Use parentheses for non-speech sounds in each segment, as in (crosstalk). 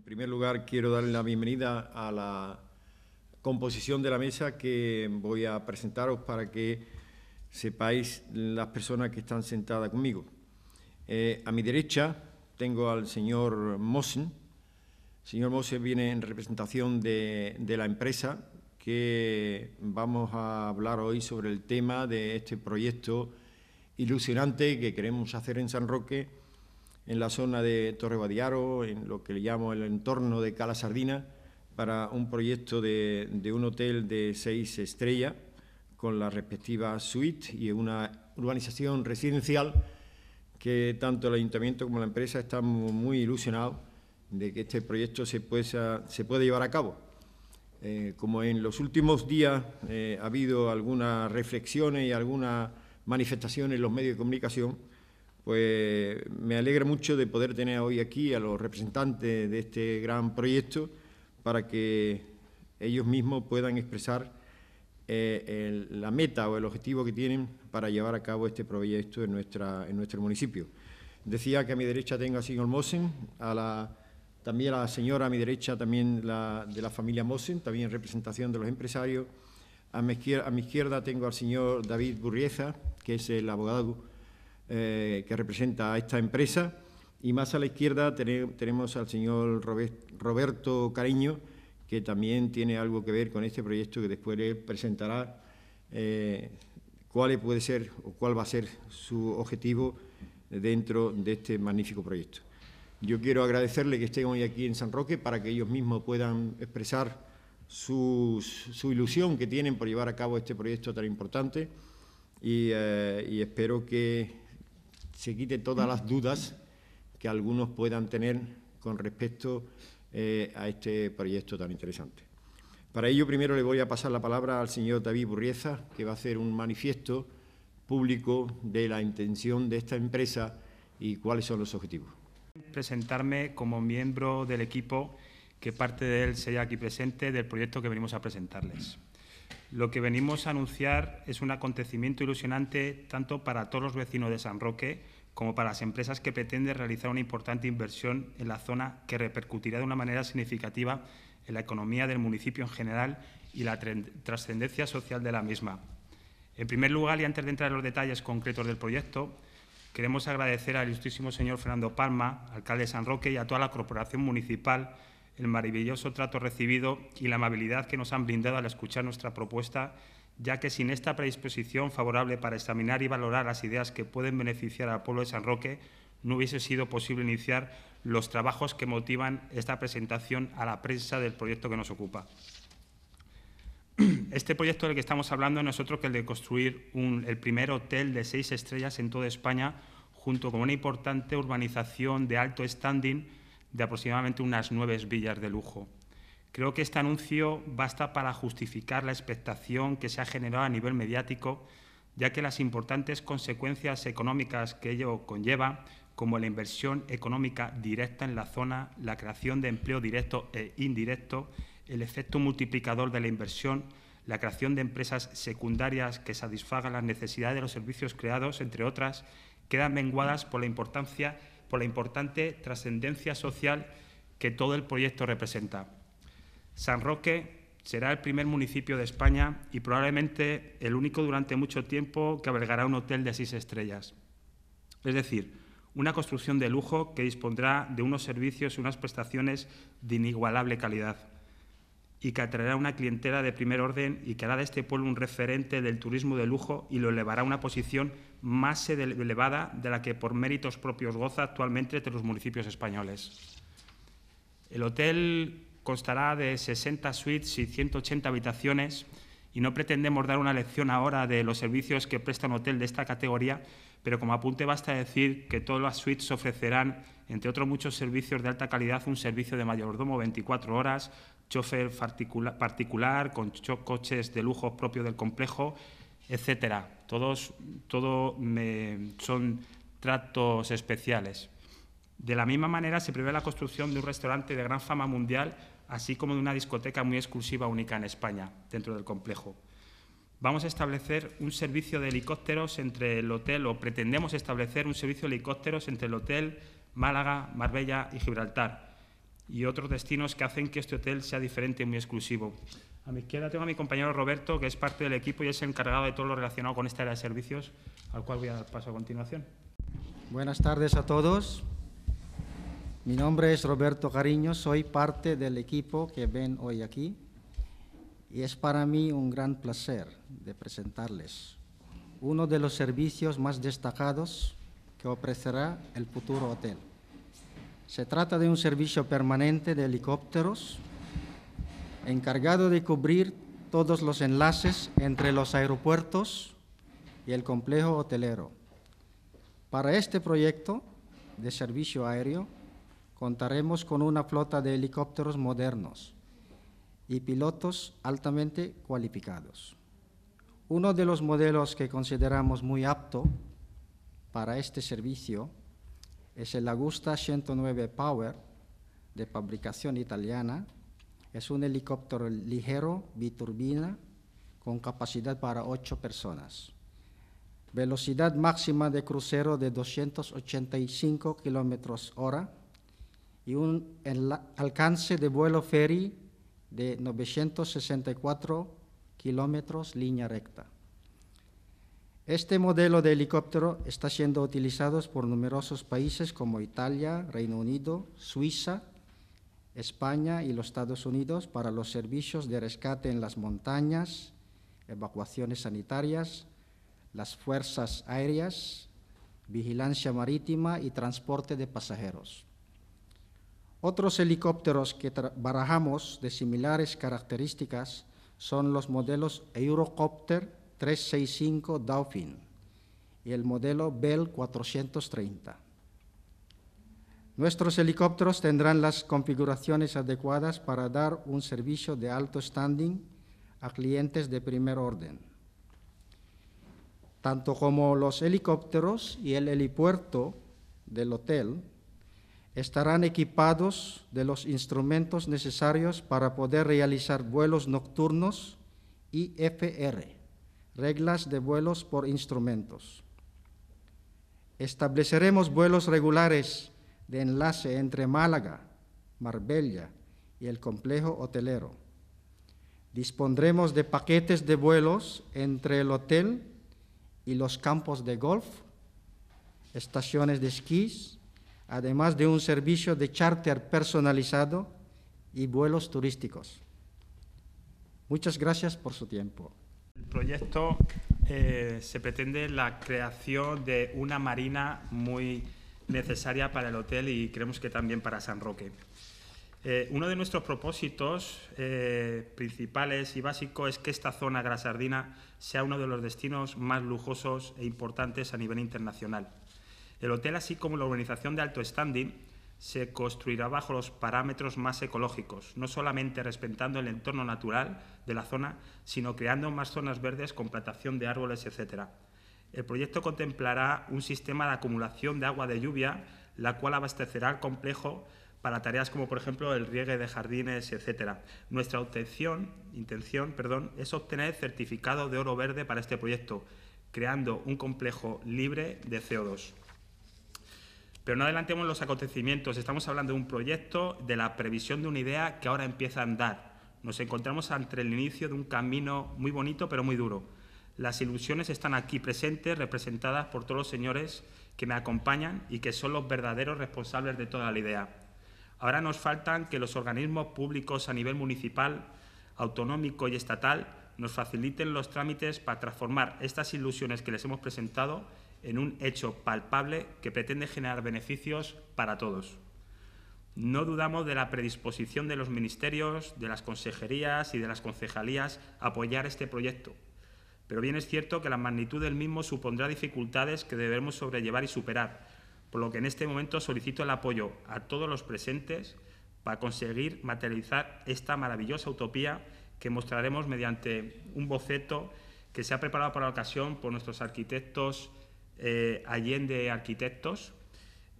En primer lugar, quiero darle la bienvenida a la composición de la mesa que voy a presentaros para que sepáis las personas que están sentadas conmigo. Eh, a mi derecha tengo al señor Mosen. El señor Mosen viene en representación de, de la empresa que vamos a hablar hoy sobre el tema de este proyecto ilusionante que queremos hacer en San Roque en la zona de Torre Badiaro, en lo que le llamo el entorno de Cala Sardina, para un proyecto de, un hotel de seis estrellas con la respectiva suite y una urbanización residencial que tanto el ayuntamiento como la empresa están muy ilusionados de que este proyecto se, pueda, se llevar a cabo. Eh, como en los últimos días eh, ha habido algunas reflexiones y algunas manifestaciones en los medios de comunicación, pues me alegra mucho de poder tener hoy aquí a los representantes de este gran proyecto para que ellos mismos puedan expresar eh, la meta o el objetivo que tienen para llevar a cabo este proyecto en, nuestra, en nuestro municipio. Decía que a mi derecha tengo al señor Mosen, a también a la señora a mi derecha también la, de la familia Mosen, también representación de los empresarios. A mi, izquierda, a mi izquierda tengo al señor David Burrieza, que es el abogado eh, que representa a esta empresa. Y más a la izquierda tenemos al señor Roberto Cariño, que también tiene algo que ver con este proyecto que después le presentará eh, cuál puede ser o cuál va a ser su objetivo dentro de este magnífico proyecto. Yo quiero agradecerle que estén hoy aquí en San Roque para que ellos mismos puedan expresar su, su ilusión que tienen por llevar a cabo este proyecto tan importante y eh, espero que se quite todas las dudas que algunos puedan tener con respecto eh, a este proyecto tan interesante. Para ello, primero le voy a pasar la palabra al señor David Burrieza, que va a hacer un manifiesto público de la intención de esta empresa y cuáles son los objetivos. Presentarme como miembro del equipo que parte de él sea aquí presente del proyecto que venimos a presentarles. Lo que venimos a anunciar es un acontecimiento ilusionante tanto para todos los vecinos de San Roque como para las empresas que pretenden realizar una importante inversión en la zona que repercutirá de una manera significativa en la economía del municipio en general y la trascendencia social de la misma. En primer lugar, y antes de entrar en los detalles concretos del proyecto, queremos agradecer al ilustrísimo señor Fernando Palma, alcalde de San Roque, y a toda la Corporación Municipal el maravilloso trato recibido y la amabilidad que nos han brindado al escuchar nuestra propuesta, ya que sin esta predisposición favorable para examinar y valorar las ideas que pueden beneficiar al pueblo de San Roque, no hubiese sido posible iniciar los trabajos que motivan esta presentación a la prensa del proyecto que nos ocupa. (clears throat) Este proyecto del que estamos hablando no es otro que el de construir el primer hotel de seis estrellas en toda España, junto con una importante urbanización de alto standing de aproximadamente unas nueve villas de lujo. Creo que este anuncio basta para justificar la expectación que se ha generado a nivel mediático, ya que las importantes consecuencias económicas que ello conlleva, como la inversión económica directa en la zona, la creación de empleo directo e indirecto, el efecto multiplicador de la inversión, la creación de empresas secundarias que satisfagan las necesidades de los servicios creados, entre otras, quedan menguadas por la importancia por la importante trascendencia social que todo el proyecto representa. San Roque será el primer municipio de España y probablemente el único durante mucho tiempo que albergará un hotel de seis estrellas. Es decir, una construcción de lujo que dispondrá de unos servicios y unas prestaciones de inigualable calidad y que atraerá una clientela de primer orden y que hará de este pueblo un referente del turismo de lujo y lo elevará a una posición más elevada de la que por méritos propios goza actualmente entre los municipios españoles. El hotel constará de 60 suites y 180 habitaciones y no pretendemos dar una lección ahora de los servicios que presta un hotel de esta categoría, pero como apunte basta decir que todas las suites ofrecerán, entre otros muchos servicios de alta calidad, un servicio de mayordomo 24 horas, chofer particular, con coches de lujo propio del complejo, etcétera. Todos todo, son tratos especiales. De la misma manera, se prevé la construcción de un restaurante de gran fama mundial, así como de una discoteca muy exclusiva única en España, dentro del complejo. Vamos a establecer un servicio de helicópteros entre el hotel, o pretendemos establecer un servicio de helicópteros entre el hotel Málaga, Marbella y Gibraltar y otros destinos que hacen que este hotel sea diferente y muy exclusivo. A mi izquierda tengo a mi compañero Roberto, que es parte del equipo y es encargado de todo lo relacionado con esta área de servicios, al cual voy a dar paso a continuación. Buenas tardes a todos. Mi nombre es Roberto Cariño, soy parte del equipo que ven hoy aquí y es para mí un gran placer de presentarles uno de los servicios más destacados que ofrecerá el futuro hotel. Se trata de un servicio permanente de helicópteros encargado de cubrir todos los enlaces entre los aeropuertos y el complejo hotelero. Para este proyecto de servicio aéreo contaremos con una flota de helicópteros modernos y pilotos altamente cualificados. Uno de los modelos que consideramos muy apto para este servicio es el Augusta 109 Power de fabricación italiana. Es un helicóptero ligero biturbina con capacidad para 8 personas. Velocidad máxima de crucero de 285 kilómetros hora y un alcance de vuelo ferry de 964 kilómetros línea recta. Este modelo de helicóptero está siendo utilizado por numerosos países como Italia, Reino Unido, Suiza, España y los Estados Unidos para los servicios de rescate en las montañas, evacuaciones sanitarias, las fuerzas aéreas, vigilancia marítima y transporte de pasajeros. Otros helicópteros que barajamos de similares características son los modelos Eurocopter 365 Dauphin y el modelo Bell 430. Nuestros helicópteros tendrán las configuraciones adecuadas para dar un servicio de alto standing a clientes de primer orden. Tanto como los helicópteros y el helipuerto del hotel estarán equipados de los instrumentos necesarios para poder realizar vuelos nocturnos y FR reglas de vuelos por instrumentos. Estableceremos vuelos regulares de enlace entre Málaga, Marbella y el complejo hotelero. Dispondremos de paquetes de vuelos entre el hotel y los campos de golf, estaciones de esquís, además de un servicio de charter personalizado y vuelos turísticos. Muchas gracias por su tiempo. El proyecto eh, se pretende la creación de una marina muy necesaria para el hotel y creemos que también para San Roque. Eh, uno de nuestros propósitos eh, principales y básicos es que esta zona grasardina sea uno de los destinos más lujosos e importantes a nivel internacional. El hotel, así como la organización de alto standing, se construirá bajo los parámetros más ecológicos, no solamente respetando el entorno natural de la zona, sino creando más zonas verdes con plantación de árboles, etc. El proyecto contemplará un sistema de acumulación de agua de lluvia, la cual abastecerá el complejo para tareas como, por ejemplo, el riegue de jardines, etc. Nuestra intención es obtener certificado de oro verde para este proyecto, creando un complejo libre de CO2. Pero no adelantemos los acontecimientos, estamos hablando de un proyecto, de la previsión de una idea que ahora empieza a andar. Nos encontramos ante el inicio de un camino muy bonito, pero muy duro. Las ilusiones están aquí presentes, representadas por todos los señores que me acompañan y que son los verdaderos responsables de toda la idea. Ahora nos faltan que los organismos públicos a nivel municipal, autonómico y estatal nos faciliten los trámites para transformar estas ilusiones que les hemos presentado en un hecho palpable que pretende generar beneficios para todos. No dudamos de la predisposición de los ministerios, de las consejerías y de las concejalías a apoyar este proyecto, pero bien es cierto que la magnitud del mismo supondrá dificultades que debemos sobrellevar y superar, por lo que en este momento solicito el apoyo a todos los presentes para conseguir materializar esta maravillosa utopía que mostraremos mediante un boceto que se ha preparado para la ocasión por nuestros arquitectos eh, Allende Arquitectos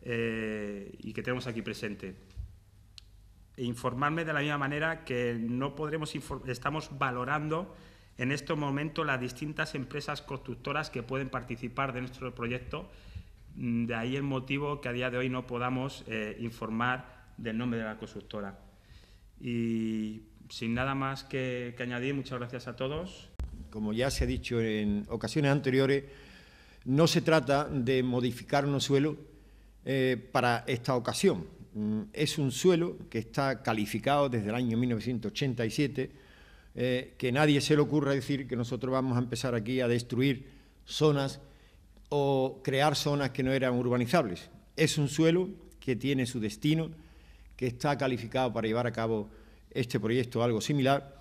eh, y que tenemos aquí presente. E informarme de la misma manera que no podremos estamos valorando en este momento las distintas empresas constructoras que pueden participar de nuestro proyecto. Mm, de ahí el motivo que a día de hoy no podamos eh, informar del nombre de la constructora. Y sin nada más que, añadir, muchas gracias a todos. Como ya se ha dicho en ocasiones anteriores, no se trata de modificar un suelo eh, para esta ocasión. Mm, es un suelo que está calificado desde el año 1987, eh, que nadie se le ocurra decir que nosotros vamos a empezar aquí a destruir zonas o crear zonas que no eran urbanizables. Es un suelo que tiene su destino, que está calificado para llevar a cabo este proyecto algo similar.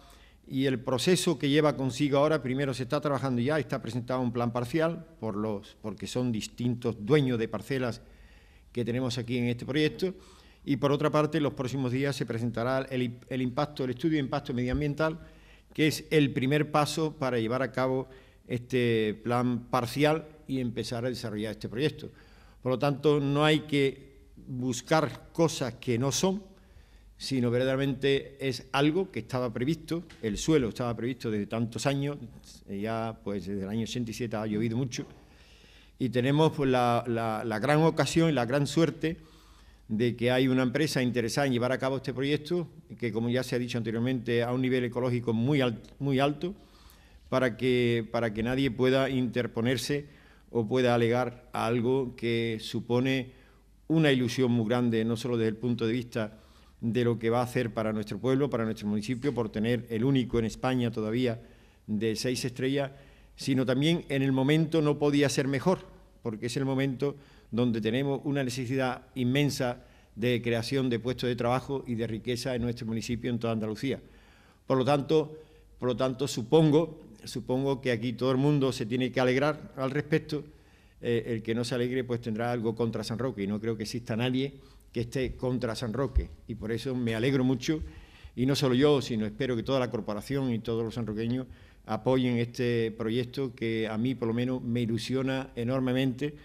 Y el proceso que lleva consigo ahora, primero se está trabajando ya, está presentado un plan parcial, por los, porque son distintos dueños de parcelas que tenemos aquí en este proyecto. Y por otra parte, en los próximos días se presentará el, el impacto, el estudio de impacto medioambiental, que es el primer paso para llevar a cabo este plan parcial y empezar a desarrollar este proyecto. Por lo tanto, no hay que buscar cosas que no son, sino verdaderamente es algo que estaba previsto, el suelo estaba previsto desde tantos años, ya pues desde el año 87 ha llovido mucho, y tenemos pues, la, la, gran ocasión y la gran suerte de que hay una empresa interesada en llevar a cabo este proyecto, que como ya se ha dicho anteriormente, a un nivel ecológico muy, alto, muy alto, para que, para que nadie pueda interponerse o pueda alegar algo que supone una ilusión muy grande, no solo desde el punto de vista de lo que va a hacer para nuestro pueblo, para nuestro municipio, por tener el único en España todavía de seis estrellas, sino también en el momento no podía ser mejor, porque es el momento donde tenemos una necesidad inmensa de creación de puestos de trabajo y de riqueza en nuestro municipio, en toda Andalucía. Por lo tanto, por lo tanto supongo, supongo que aquí todo el mundo se tiene que alegrar al respecto eh, el que no se alegre pues tendrá algo contra San Roque y no creo que exista nadie que esté contra San Roque y por eso me alegro mucho y no solo yo, sino espero que toda la corporación y todos los sanroqueños apoyen este proyecto que a mí por lo menos me ilusiona enormemente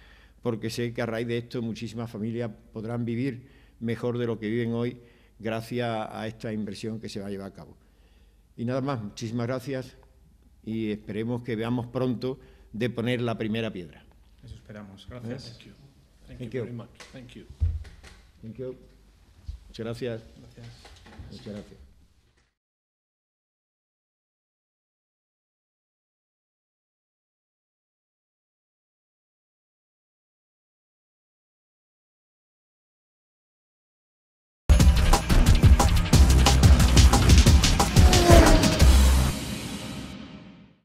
porque sé que a raíz de esto muchísimas familias podrán vivir mejor de lo que viven hoy gracias a esta inversión que se va a llevar a cabo. Y nada más, muchísimas gracias y esperemos que veamos pronto de poner la primera piedra. Eso esperamos. Gracias. Thank you. Thank, Thank you, you. Very much. Thank you. Thank you. Muchas gracias. gracias. Muchas gracias.